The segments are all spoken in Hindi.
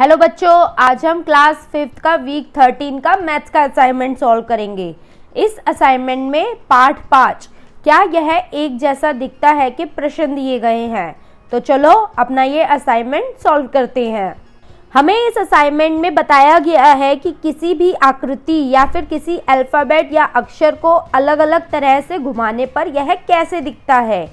हेलो बच्चों आज हम क्लास फिफ्थ का वीक थर्टीन का मैथ्स का असाइनमेंट सॉल्व करेंगे इस असाइनमेंट में पार्ट पाँच क्या यह एक जैसा दिखता है कि प्रश्न दिए गए हैं तो चलो अपना ये असाइनमेंट सॉल्व करते हैं हमें इस असाइनमेंट में बताया गया है कि किसी भी आकृति या फिर किसी अल्फ़ाबेट या अक्षर को अलग अलग तरह से घुमाने पर यह कैसे दिखता है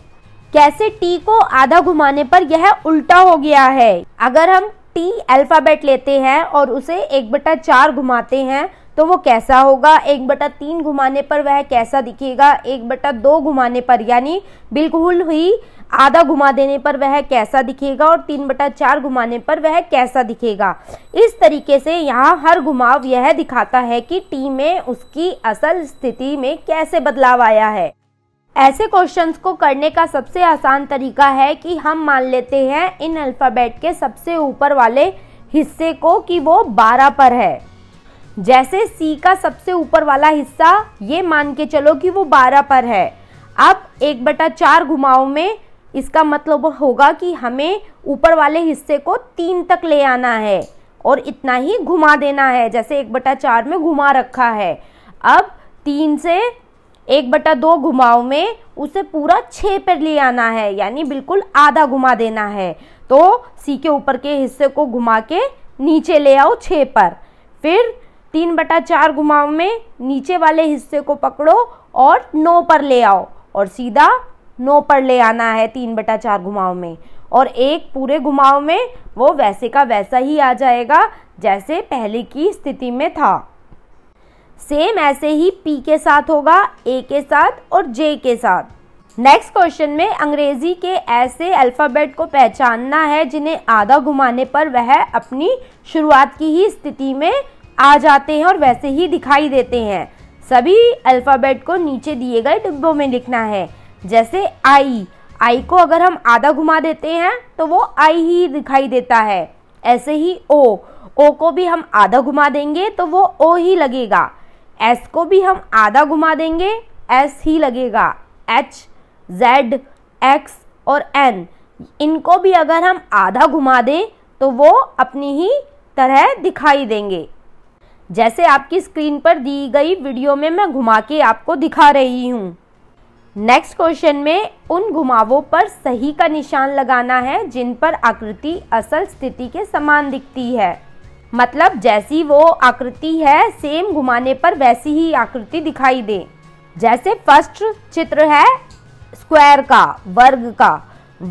कैसे टी को आधा घुमाने पर यह उल्टा हो गया है अगर हम टी अल्फ़ाबेट लेते हैं और उसे एक बटा चार घुमाते हैं तो वो कैसा होगा एक बटा तीन घुमाने पर वह कैसा दिखेगा एक बटा दो घुमाने पर यानी बिल्कुल ही आधा घुमा देने पर वह कैसा दिखेगा और तीन बटा चार घुमाने पर वह कैसा दिखेगा इस तरीके से यहाँ हर घुमाव यह दिखाता है कि टी में उसकी असल स्थिति में कैसे बदलाव आया है ऐसे क्वेश्चंस को करने का सबसे आसान तरीका है कि हम मान लेते हैं इन अल्फ़ाबेट के सबसे ऊपर वाले हिस्से को कि वो 12 पर है जैसे सी का सबसे ऊपर वाला हिस्सा ये मान के चलो कि वो 12 पर है अब एक बटा चार घुमाओ में इसका मतलब होगा कि हमें ऊपर वाले हिस्से को तीन तक ले आना है और इतना ही घुमा देना है जैसे एक बटा चार में घुमा रखा है अब तीन से एक बटा दो घुमाओ में उसे पूरा छः पर ले आना है यानी बिल्कुल आधा घुमा देना है तो सी के ऊपर के हिस्से को घुमा के नीचे ले आओ छः पर फिर तीन बटा चार घुमाओ में नीचे वाले हिस्से को पकड़ो और नौ पर ले आओ और सीधा नौ पर ले आना है तीन बटा चार घुमाओ में और एक पूरे घुमाव में वो वैसे का वैसा ही आ जाएगा जैसे पहले की स्थिति में था सेम ऐसे ही पी के साथ होगा ए के साथ और जे के साथ नेक्स्ट क्वेश्चन में अंग्रेजी के ऐसे अल्फ़ाबेट को पहचानना है जिन्हें आधा घुमाने पर वह अपनी शुरुआत की ही स्थिति में आ जाते हैं और वैसे ही दिखाई देते हैं सभी अल्फ़ाबेट को नीचे दिए गए डिब्बों में लिखना है जैसे आई आई को अगर हम आधा घुमा देते हैं तो वो आई ही दिखाई देता है ऐसे ही ओ ओ को भी हम आधा घुमा देंगे तो वो ओ ही लगेगा एस को भी हम आधा घुमा देंगे एस ही लगेगा एच जेड एक्स और एन इनको भी अगर हम आधा घुमा दें तो वो अपनी ही तरह दिखाई देंगे जैसे आपकी स्क्रीन पर दी गई वीडियो में मैं घुमा के आपको दिखा रही हूँ नेक्स्ट क्वेश्चन में उन घुमावों पर सही का निशान लगाना है जिन पर आकृति असल स्थिति के समान दिखती है मतलब जैसी वो आकृति है सेम घुमाने पर वैसी ही आकृति दिखाई दे जैसे फर्स्ट चित्र है स्क्वायर का वर्ग का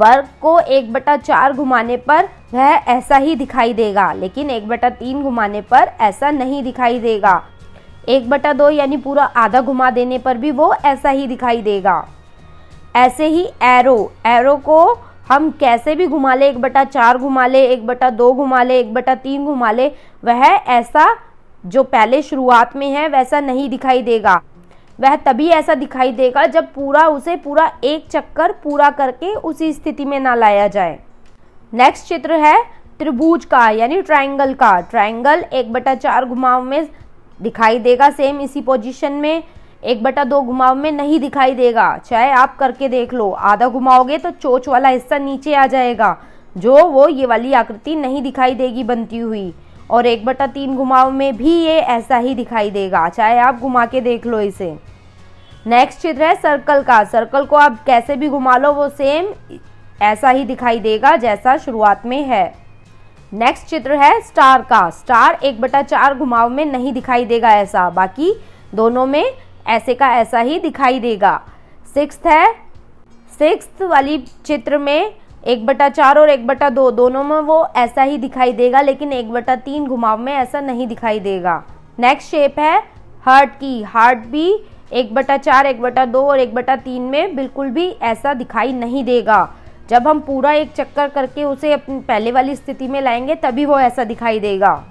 वर्ग को एक बटा चार घुमाने पर वह ऐसा ही दिखाई देगा लेकिन एक बटा तीन घुमाने पर ऐसा नहीं दिखाई देगा एक बटा दो यानी पूरा आधा घुमा देने पर भी वो ऐसा ही दिखाई देगा ऐसे ही एरो एरो को हम कैसे भी घुमा ले एक बटा चार घुमा ले एक बटा दो घुमा ले एक बटा तीन घुमा ले वह ऐसा जो पहले शुरुआत में है वैसा नहीं दिखाई देगा वह तभी ऐसा दिखाई देगा जब पूरा उसे पूरा एक चक्कर पूरा करके उसी स्थिति में ना लाया जाए नेक्स्ट चित्र है त्रिभुज का यानी ट्राइंगल का ट्राइंगल एक बटा चार घुमाव में दिखाई देगा सेम इसी पोजीशन में एक बटा दो घुमाव में नहीं दिखाई देगा चाहे आप करके देख लो आधा घुमाओगे तो चोच वाला हिस्सा नीचे आ जाएगा जो वो ये वाली आकृति नहीं दिखाई देगी बनती हुई और एक बटा तीन घुमाव में भी ये ऐसा ही दिखाई देगा चाहे आप घुमा के देख लो इसे नेक्स्ट चित्र है सर्कल का सर्कल को आप कैसे भी घुमा लो वो सेम ऐसा ही दिखाई देगा जैसा शुरुआत में है नेक्स्ट चित्र है स्टार का स्टार एक बटा चार घुमाव में नहीं दिखाई देगा ऐसा बाकी दोनों में ऐसे का ऐसा ही दिखाई देगा सिक्स है सिक्स वाली चित्र में एक बटा चार और एक बटा दो दोनों में वो ऐसा ही दिखाई देगा लेकिन एक बटा तीन घुमाव में ऐसा नहीं दिखाई देगा नेक्स्ट शेप है हार्ट की हार्ट भी एक बटा चार एक बटा दो और एक बटा तीन में बिल्कुल भी ऐसा दिखाई नहीं देगा जब हम पूरा एक चक्कर करके उसे अपनी पहले वाली स्थिति में लाएंगे तभी वो ऐसा दिखाई देगा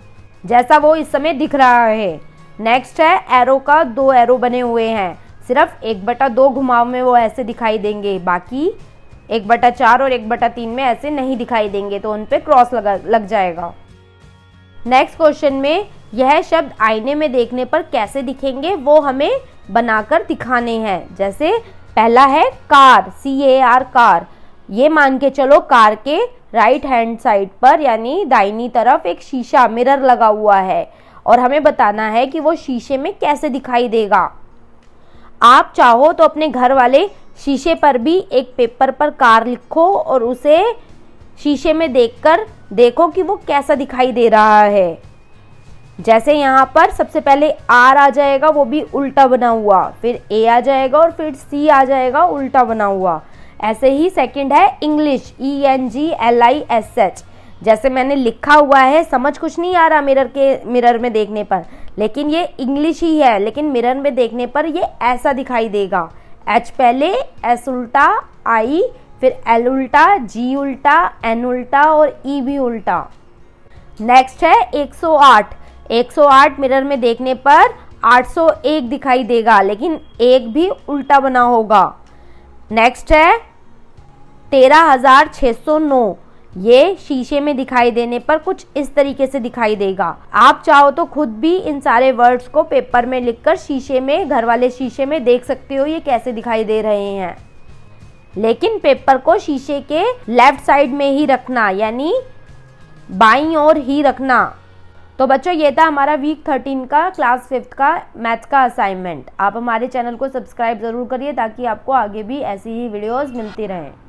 जैसा वो इस समय दिख रहा है नेक्स्ट है एरो का दो एरो बने हुए हैं सिर्फ एक बटा दो घुमाव में वो ऐसे दिखाई देंगे बाकी एक बटा चार और एक बटा तीन में ऐसे नहीं दिखाई देंगे तो उन पर क्रॉस लगा लग जाएगा नेक्स्ट क्वेश्चन में यह शब्द आईने में देखने पर कैसे दिखेंगे वो हमें बनाकर दिखाने हैं जैसे पहला है car C A R car ये मान के चलो कार के राइट हैंड साइड पर यानी दाहिनी तरफ एक शीशा मिरर लगा हुआ है और हमें बताना है कि वो शीशे में कैसे दिखाई देगा आप चाहो तो अपने घर वाले शीशे पर भी एक पेपर पर कार लिखो और उसे शीशे में देखकर देखो कि वो कैसा दिखाई दे रहा है जैसे यहाँ पर सबसे पहले आर आ जाएगा वो भी उल्टा बना हुआ फिर ए आ जाएगा और फिर सी आ जाएगा उल्टा बना हुआ ऐसे ही सेकंड है English E N G L I S H जैसे मैंने लिखा हुआ है समझ कुछ नहीं आ रहा मिरर के मिरर में देखने पर लेकिन ये इंग्लिश ही है लेकिन मिरर में देखने पर ये ऐसा दिखाई देगा एच पहले एस उल्टा आई फिर एल उल्टा जी उल्टा एन उल्टा और ई e भी उल्टा नेक्स्ट है 108 108 मिरर में देखने पर 801 दिखाई देगा लेकिन एक भी उल्टा बना होगा नेक्स्ट है तेरह ये शीशे में दिखाई देने पर कुछ इस तरीके से दिखाई देगा आप चाहो तो खुद भी इन सारे वर्ड्स को पेपर में लिखकर शीशे में घर वाले शीशे में देख सकते हो ये कैसे दिखाई दे रहे हैं लेकिन पेपर को शीशे के लेफ्ट साइड में ही रखना यानी बाई और ही रखना तो बच्चों ये था हमारा वीक थर्टीन का क्लास फिफ्थ का मैथ का असाइनमेंट आप हमारे चैनल को सब्सक्राइब ज़रूर करिए ताकि आपको आगे भी ऐसी ही वीडियोस मिलती रहें